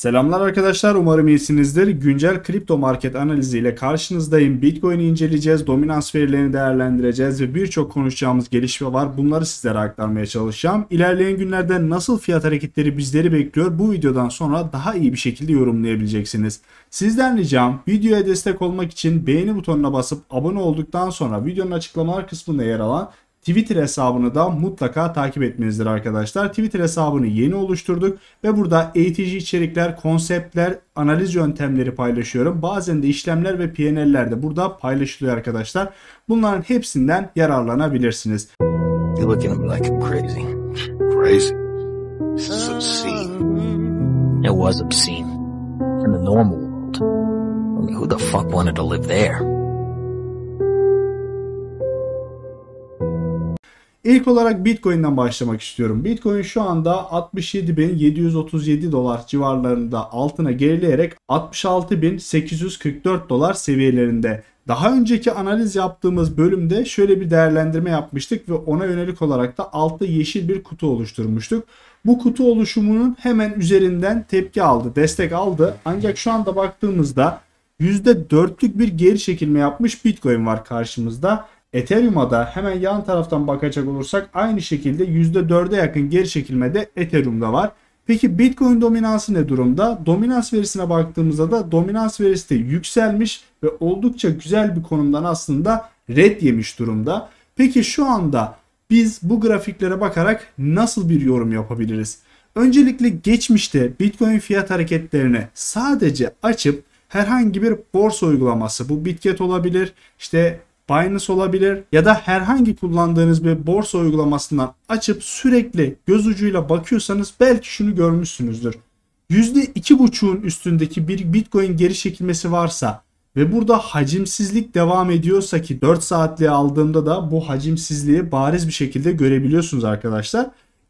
Selamlar arkadaşlar umarım iyisinizdir. Güncel kripto market analiziyle karşınızdayım. Bitcoin'i inceleyeceğiz, dominans verilerini değerlendireceğiz ve birçok konuşacağımız gelişme var. Bunları sizlere aktarmaya çalışacağım. İlerleyen günlerde nasıl fiyat hareketleri bizleri bekliyor bu videodan sonra daha iyi bir şekilde yorumlayabileceksiniz. Sizden ricam videoya destek olmak için beğeni butonuna basıp abone olduktan sonra videonun açıklamalar kısmında yer alan Twitter hesabını da mutlaka takip etmenizdir arkadaşlar. Twitter hesabını yeni oluşturduk ve burada eğitici içerikler, konseptler, analiz yöntemleri paylaşıyorum. Bazen de işlemler ve PNL'ler de burada paylaşılıyor arkadaşlar. Bunların hepsinden yararlanabilirsiniz. who the fuck wanted to live there? İlk olarak Bitcoin'den başlamak istiyorum. Bitcoin şu anda 67.737 dolar civarlarında altına gerileyerek 66.844 dolar seviyelerinde. Daha önceki analiz yaptığımız bölümde şöyle bir değerlendirme yapmıştık ve ona yönelik olarak da altta yeşil bir kutu oluşturmuştuk. Bu kutu oluşumunun hemen üzerinden tepki aldı, destek aldı. Ancak şu anda baktığımızda %4'lük bir geri çekilme yapmış Bitcoin var karşımızda. Ethereum'a da hemen yan taraftan bakacak olursak aynı şekilde %4'e yakın geri çekilme de Ethereum'da var. Peki Bitcoin dominansı ne durumda? Dominans verisine baktığımızda da dominans verisi de yükselmiş ve oldukça güzel bir konumdan aslında red yemiş durumda. Peki şu anda biz bu grafiklere bakarak nasıl bir yorum yapabiliriz? Öncelikle geçmişte Bitcoin fiyat hareketlerini sadece açıp herhangi bir borsa uygulaması bu Bitget olabilir, işte Binance olabilir ya da herhangi kullandığınız bir borsa uygulamasından açıp sürekli göz ucuyla bakıyorsanız belki şunu görmüşsünüzdür. %2,5'un üstündeki bir Bitcoin geri çekilmesi varsa ve burada hacimsizlik devam ediyorsa ki 4 saatliğe aldığımda da bu hacimsizliği bariz bir şekilde görebiliyorsunuz arkadaşlar.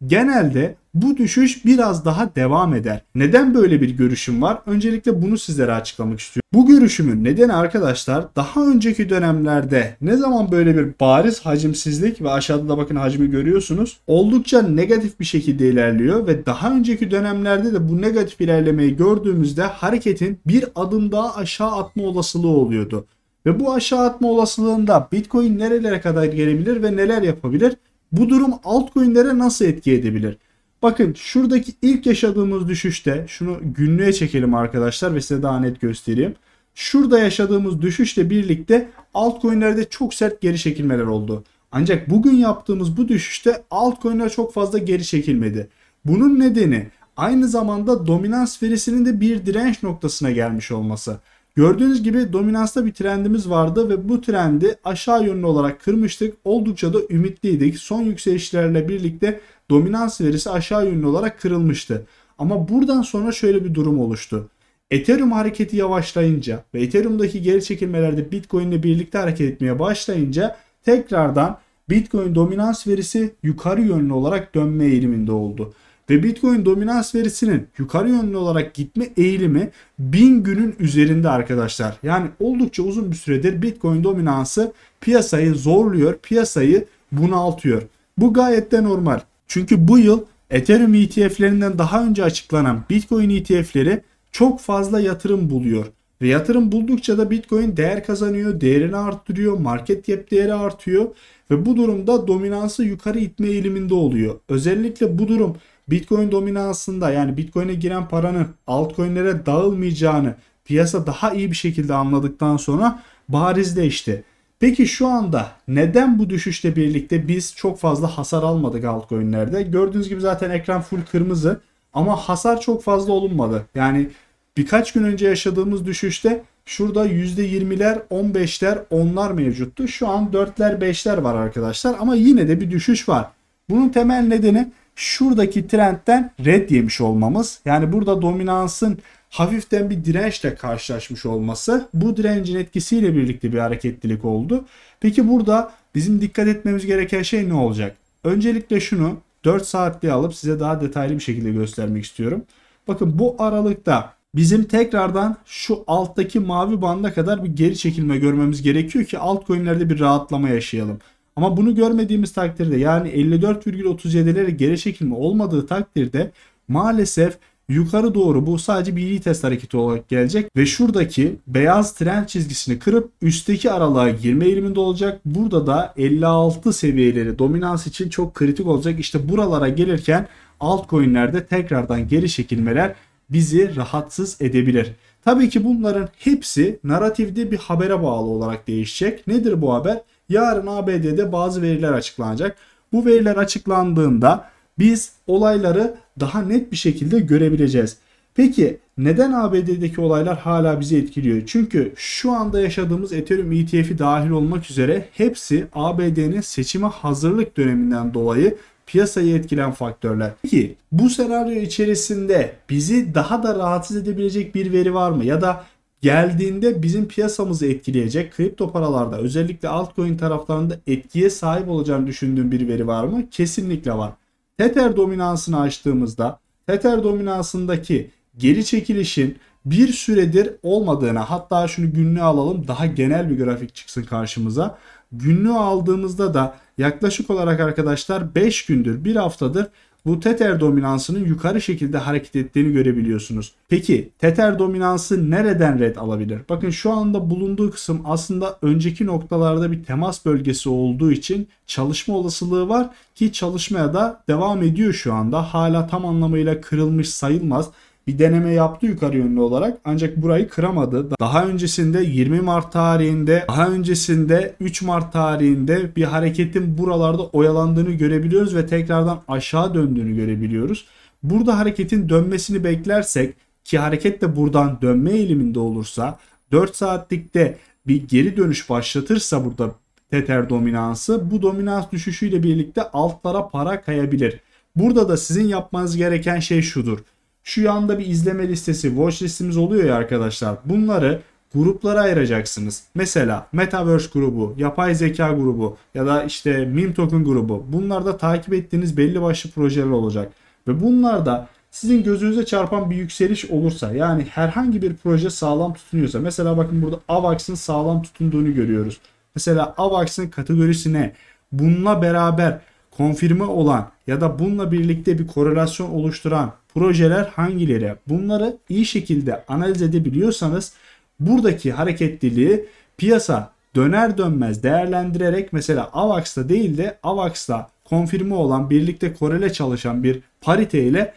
Genelde bu düşüş biraz daha devam eder. Neden böyle bir görüşüm var? Öncelikle bunu sizlere açıklamak istiyorum. Bu görüşümün nedeni arkadaşlar daha önceki dönemlerde ne zaman böyle bir bariz hacimsizlik ve aşağıda da bakın hacmi görüyorsunuz oldukça negatif bir şekilde ilerliyor ve daha önceki dönemlerde de bu negatif ilerlemeyi gördüğümüzde hareketin bir adım daha aşağı atma olasılığı oluyordu. Ve bu aşağı atma olasılığında Bitcoin nerelere kadar gelebilir ve neler yapabilir? Bu durum altcoin'lere nasıl etki edebilir? Bakın şuradaki ilk yaşadığımız düşüşte şunu günlüğe çekelim arkadaşlar ve size daha net göstereyim. Şurada yaşadığımız düşüşle birlikte altcoin'lerde çok sert geri çekilmeler oldu. Ancak bugün yaptığımız bu düşüşte altcoin'ler çok fazla geri çekilmedi. Bunun nedeni aynı zamanda dominans verisinin de bir direnç noktasına gelmiş olması. Gördüğünüz gibi dominansta bir trendimiz vardı ve bu trendi aşağı yönlü olarak kırmıştık. Oldukça da ümitliydik. Son yükselişlerle birlikte dominans verisi aşağı yönlü olarak kırılmıştı. Ama buradan sonra şöyle bir durum oluştu. Ethereum hareketi yavaşlayınca ve Ethereum'daki geri çekilmelerde Bitcoin ile birlikte hareket etmeye başlayınca tekrardan Bitcoin dominans verisi yukarı yönlü olarak dönme eğiliminde oldu. Ve Bitcoin dominans verisinin yukarı yönlü olarak gitme eğilimi 1000 günün üzerinde arkadaşlar. Yani oldukça uzun bir süredir Bitcoin dominansı piyasayı zorluyor, piyasayı bunaltıyor. Bu gayet de normal. Çünkü bu yıl Ethereum ETF'lerinden daha önce açıklanan Bitcoin ETF'leri çok fazla yatırım buluyor. Ve yatırım buldukça da Bitcoin değer kazanıyor, değerini arttırıyor, market cap değeri artıyor ve bu durumda dominansı yukarı itme eğiliminde oluyor. Özellikle bu durum Bitcoin dominansında yani Bitcoin'e giren paranın altcoin'lere dağılmayacağını piyasa daha iyi bir şekilde anladıktan sonra barizleşti. Peki şu anda neden bu düşüşle birlikte biz çok fazla hasar almadık altcoin'lerde? Gördüğünüz gibi zaten ekran full kırmızı ama hasar çok fazla olunmadı. Yani birkaç gün önce yaşadığımız düşüşte şurada %20'ler, 15'ler, 10'lar mevcuttu. Şu an 4'ler, 5'ler var arkadaşlar ama yine de bir düşüş var. Bunun temel nedeni şuradaki trendten red yemiş olmamız. Yani burada dominansın hafiften bir dirençle karşılaşmış olması bu direncin etkisiyle birlikte bir hareketlilik oldu. Peki burada bizim dikkat etmemiz gereken şey ne olacak? Öncelikle şunu 4 saatliğe alıp size daha detaylı bir şekilde göstermek istiyorum. Bakın bu aralıkta bizim tekrardan şu alttaki mavi banda kadar bir geri çekilme görmemiz gerekiyor ki altcoin'lerde bir rahatlama yaşayalım. Ama bunu görmediğimiz takdirde yani 54,37'lere geri çekilme olmadığı takdirde maalesef yukarı doğru bu sadece bir iyi test hareketi olarak gelecek ve şuradaki beyaz trend çizgisini kırıp üstteki aralığa girme eğiliminde olacak. Burada da 56 seviyeleri dominans için çok kritik olacak. İşte buralara gelirken altcoin'lerde tekrardan geri çekilmeler bizi rahatsız edebilir. Tabii ki bunların hepsi narratifde bir habere bağlı olarak değişecek. Nedir bu haber? yarın ABD'de bazı veriler açıklanacak. Bu veriler açıklandığında biz olayları daha net bir şekilde görebileceğiz. Peki neden ABD'deki olaylar hala bizi etkiliyor? Çünkü şu anda yaşadığımız Ethereum ETF'i dahil olmak üzere hepsi ABD'nin seçime hazırlık döneminden dolayı piyasayı etkilen faktörler. Peki bu senaryo içerisinde bizi daha da rahatsız edebilecek bir veri var mı? Ya da geldiğinde bizim piyasamızı etkileyecek kripto paralarda özellikle altcoin taraflarında etkiye sahip olacağını düşündüğün bir veri var mı? Kesinlikle var. Tether dominansını açtığımızda Tether dominansındaki geri çekilişin bir süredir olmadığına hatta şunu günlüğe alalım daha genel bir grafik çıksın karşımıza. Günlüğü aldığımızda da yaklaşık olarak arkadaşlar 5 gündür 1 haftadır bu teter dominansının yukarı şekilde hareket ettiğini görebiliyorsunuz. Peki teter dominansı nereden red alabilir? Bakın şu anda bulunduğu kısım aslında önceki noktalarda bir temas bölgesi olduğu için çalışma olasılığı var ki çalışmaya da devam ediyor şu anda. Hala tam anlamıyla kırılmış sayılmaz bir deneme yaptı yukarı yönlü olarak ancak burayı kıramadı. Daha öncesinde 20 Mart tarihinde, daha öncesinde 3 Mart tarihinde bir hareketin buralarda oyalandığını görebiliyoruz ve tekrardan aşağı döndüğünü görebiliyoruz. Burada hareketin dönmesini beklersek ki hareket de buradan dönme eğiliminde olursa 4 saatlikte bir geri dönüş başlatırsa burada teter dominansı bu dominans düşüşüyle birlikte altlara para kayabilir. Burada da sizin yapmanız gereken şey şudur. Şu yanda bir izleme listesi, watch listimiz oluyor ya arkadaşlar. Bunları gruplara ayıracaksınız. Mesela Metaverse grubu, yapay zeka grubu ya da işte meme token grubu. Bunlar da takip ettiğiniz belli başlı projeler olacak. Ve bunlar da sizin gözünüze çarpan bir yükseliş olursa yani herhangi bir proje sağlam tutunuyorsa mesela bakın burada AVAX'ın sağlam tutunduğunu görüyoruz. Mesela AVAX'ın kategorisine bununla beraber konfirme olan ya da bununla birlikte bir korelasyon oluşturan projeler hangileri? Bunları iyi şekilde analiz edebiliyorsanız buradaki hareketliliği piyasa döner dönmez değerlendirerek mesela AVAX'ta değil de AVAX'ta konfirme olan birlikte korele çalışan bir parite ile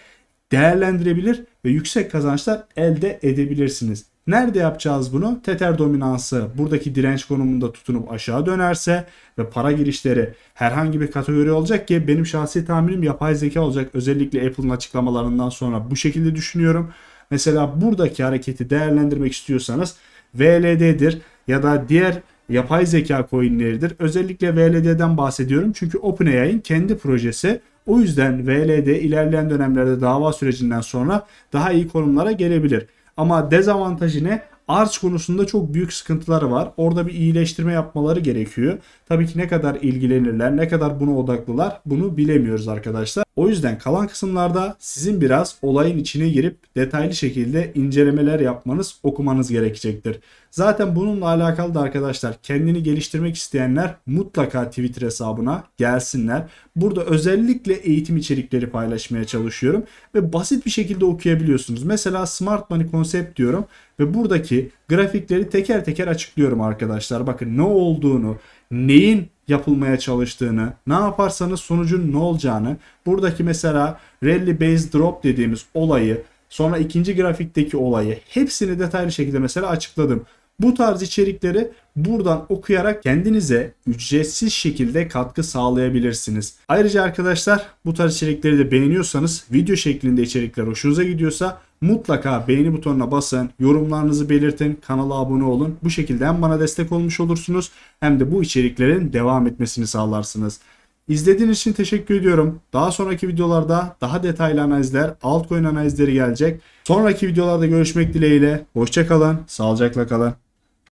değerlendirebilir ve yüksek kazançlar elde edebilirsiniz. Nerede yapacağız bunu? Tether dominansı buradaki direnç konumunda tutunup aşağı dönerse ve para girişleri herhangi bir kategori olacak ki benim şahsi tahminim yapay zeka olacak. Özellikle Apple'ın açıklamalarından sonra bu şekilde düşünüyorum. Mesela buradaki hareketi değerlendirmek istiyorsanız VLD'dir ya da diğer yapay zeka coinleridir. Özellikle VLD'den bahsediyorum çünkü OpenAI'nin kendi projesi o yüzden VLD ilerleyen dönemlerde dava sürecinden sonra daha iyi konumlara gelebilir. Ama dezavantajı ne? Arz konusunda çok büyük sıkıntıları var. Orada bir iyileştirme yapmaları gerekiyor. Tabii ki ne kadar ilgilenirler, ne kadar buna odaklılar bunu bilemiyoruz arkadaşlar. O yüzden kalan kısımlarda sizin biraz olayın içine girip detaylı şekilde incelemeler yapmanız, okumanız gerekecektir. Zaten bununla alakalı da arkadaşlar kendini geliştirmek isteyenler mutlaka Twitter hesabına gelsinler. Burada özellikle eğitim içerikleri paylaşmaya çalışıyorum ve basit bir şekilde okuyabiliyorsunuz. Mesela Smart Money Concept diyorum ve buradaki grafikleri teker teker açıklıyorum arkadaşlar. Bakın ne olduğunu, neyin yapılmaya çalıştığını, ne yaparsanız sonucun ne olacağını, buradaki mesela rally base drop dediğimiz olayı, sonra ikinci grafikteki olayı hepsini detaylı şekilde mesela açıkladım. Bu tarz içerikleri buradan okuyarak kendinize ücretsiz şekilde katkı sağlayabilirsiniz. Ayrıca arkadaşlar bu tarz içerikleri de beğeniyorsanız video şeklinde içerikler hoşunuza gidiyorsa mutlaka beğeni butonuna basın, yorumlarınızı belirtin, kanala abone olun. Bu şekilde hem bana destek olmuş olursunuz hem de bu içeriklerin devam etmesini sağlarsınız. İzlediğiniz için teşekkür ediyorum. Daha sonraki videolarda daha detaylı analizler, altcoin analizleri gelecek. Sonraki videolarda görüşmek dileğiyle. Hoşçakalın, sağlıcakla kalın.